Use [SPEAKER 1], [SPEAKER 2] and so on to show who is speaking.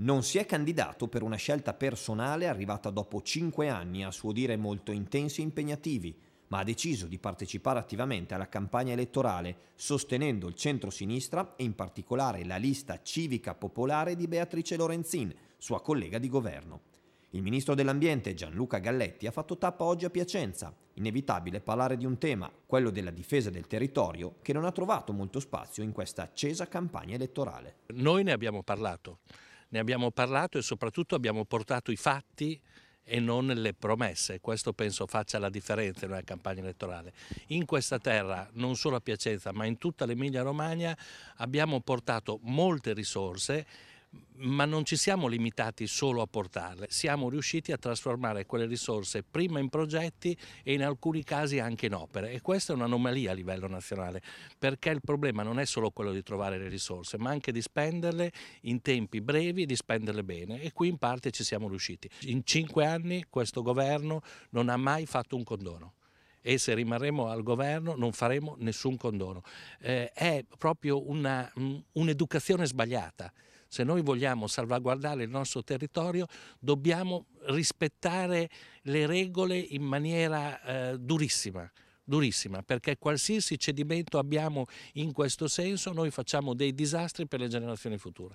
[SPEAKER 1] Non si è candidato per una scelta personale arrivata dopo cinque anni a suo dire molto intensi e impegnativi, ma ha deciso di partecipare attivamente alla campagna elettorale sostenendo il centro-sinistra e in particolare la lista civica popolare di Beatrice Lorenzin, sua collega di governo. Il ministro dell'Ambiente Gianluca Galletti ha fatto tappa oggi a Piacenza. Inevitabile parlare di un tema, quello della difesa del territorio, che non ha trovato molto spazio in questa accesa campagna elettorale.
[SPEAKER 2] Noi ne abbiamo parlato ne abbiamo parlato e soprattutto abbiamo portato i fatti e non le promesse. Questo penso faccia la differenza in una campagna elettorale. In questa terra, non solo a Piacenza, ma in tutta l'Emilia Romagna, abbiamo portato molte risorse ma non ci siamo limitati solo a portarle, siamo riusciti a trasformare quelle risorse prima in progetti e in alcuni casi anche in opere e questa è un'anomalia a livello nazionale perché il problema non è solo quello di trovare le risorse ma anche di spenderle in tempi brevi e di spenderle bene e qui in parte ci siamo riusciti. In cinque anni questo governo non ha mai fatto un condono e se rimarremo al governo non faremo nessun condono. Eh, è proprio mm, un'educazione un sbagliata. Se noi vogliamo salvaguardare il nostro territorio dobbiamo rispettare le regole in maniera eh, durissima durissima, perché qualsiasi cedimento abbiamo
[SPEAKER 1] in questo senso noi facciamo dei disastri per le generazioni future.